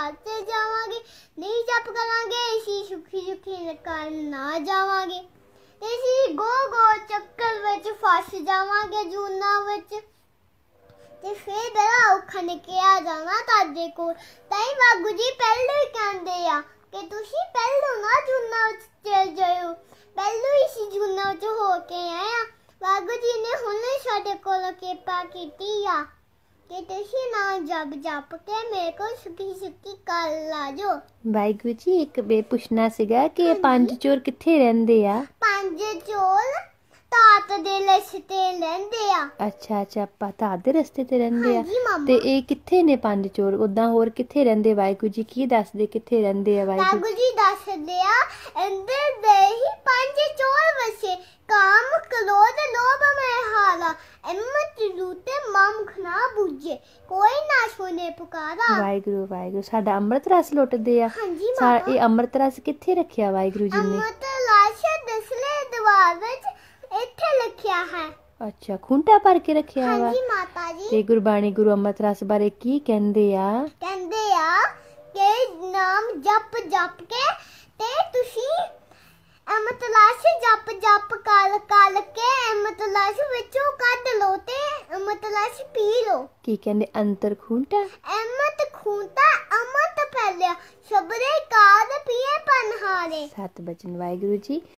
ਢਾਲ ਤੇ ਜਾਵਾਂਗੇ ਨਹੀਂ ਜਪ ਕਰਾਂਗੇ ਅਸੀਂ ਸੁਖੀ ਸੁਖੀ ਨਕਾਰ ਨਾ ਜਾਵਾਂਗੇ ਤੇ ਅਸੀਂ ਗੋ ਗੋ ਚੱਕਰ ਵਿੱਚ ਫਸ ਜਾਵਾਂਗੇ ਜੂਨਾ ਵਿੱਚ ਤੇ ਫੇਰ ਬੜਾ ਔਖਾ ਨਿਕਿਆ ਜਾਣਾ ਤਾਜੇ ਕੋਲ ਤਾਈ ਬਾਗੂ ਜੀ ਪਹਿਲੇ ਕਹਿੰਦੇ ਆ ਕਿ ਤੁਸੀਂ ਪਹਿਲੂ ਨਾ ਜੂਨਾ ਵਿੱਚ ਚਲ ਜਾਇਓ ਪਹਿਲੂ ਹੀ ਸੀ ਜੁਨਾ ਵਿੱਚ ਹੋ ਕੇ ਆਇਆ ਬਾਗੂ ਜੀ ਨੇ ਹੁਣੇ ਸਾਡੇ ਕੋਲ ਕਿਰਪਾ ਕੀਤੀ ਆ ਕਿ ਤੁਸੀਂ ਨਾ ਜਪ ਜਪ ਕੇ ਮੇਰੇ ਕੋ ਸੁਖੀ ਸੁਖੀ ਕੱਲ ਲਾਜੋ ਬਾਈ ਵਾਹਿਗੁਰੂ ਜੀ ਇੱਕ ਬੇ ਪੁੱਛਣਾ ਸੀਗਾ ਕਿ ਇਹ ਪੰਜ ਚੋਰ ਕਿੱਥੇ ਰਹਿੰਦੇ ਆ ਪੰਜ ਚੋਰ ਤਾਤ ਦੇ ਰਸਤੇ ਰਹਿੰਦੇ ਆ ਅੱਛਾ ਅੱਛਾ ਪਤਾ ਦੇ ਰਸਤੇ ਤੇ ਰਹਿੰਦੇ ਆ ਤੇ ਇਹ ਕਿੱਥੇ ਨੇ ਪੰਜ ਚੋਰ ਉਦਾਂ ਹੋਰ ਕਿੱਥੇ ਰਹਿੰਦੇ ਵਾਹਿਗੁਰੂ ਜੀ ਕੀ ਦੱਸਦੇ ਕਿੱਥੇ ਰਹਿੰਦੇ ਆ ਵਾਹਿਗੁਰੂ ਜੀ? ਜੀ ਦੱਸਦੇ ਆ ਇਹਦੇ ਦੇ ਹੀ ਛੂਤੇ ਮਮਖ ਨਾ ਬੁੱਝੇ ਕੋਈ ਨਾ ਸੁਨੇ ਪੁਕਾਰਾ ਵਾਹਿਗੁਰੂ ਵਾਹਿਗੁਰੂ ਸਾਡਾ ਅੰਮ੍ਰਿਤ ਰਸ ਲੁੱਟਦੇ ਆ ਹਾਂਜੀ ਮਾਂ ਸਾ ਇਹ ਅੰਮ੍ਰਿਤ ਰਸ ਕਿੱਥੇ ਰੱਖਿਆ ਵਾਹਿਗੁਰੂ ਜੀ ਨੇ ਅੰਮ੍ਰਿਤ ਲਾਸ਼ ਦਸਲੇ ਦਵਾਰ ਵਿੱਚ ਇੱਥੇ ਲਿਖਿਆ ਹੈ ਅੱਛਾ ਖੁੰਟਾ ਭਰ ਕੇ ਰੱਖਿਆ ਵਾ ਹਾਂਜੀ ਮਾਤਾ ਜੀ ਤੇ ਗੁਰਬਾਣੀ ਗੁਰੂ ਅੰਮ੍ਰਿਤ ਰਸ ਬਾਰੇ ਕੀ ਕਹਿੰਦੇ ਆ ਕਹਿੰਦੇ ਆ ਕਿ ਨਾਮ ਜਪ ਜਪ ਕੇ ਤੇ ਤੁਸੀਂ ਅੰਮ੍ਰਿਤ ਲਾਸ਼ ਜਪ ਜਪ ਕਰ ਕਰ ਕੇ ਅਮਤ ਅਸੀਂ ਪੀ ਲੋ ਕੀ ਕਹਿੰਦੇ ਅੰਤਰ ਖੂੰਟਾ ਅਮਤ ਖੂੰਟਾ ਅਮਤ ਫੈਲਿਆ ਸ਼ਬਰੇ ਕਾਦ ਪੀਏ ਪਨਹਾਰੇ ਸਤ ਬਚਨ ਵਾਹਿਗੁਰੂ ਜੀ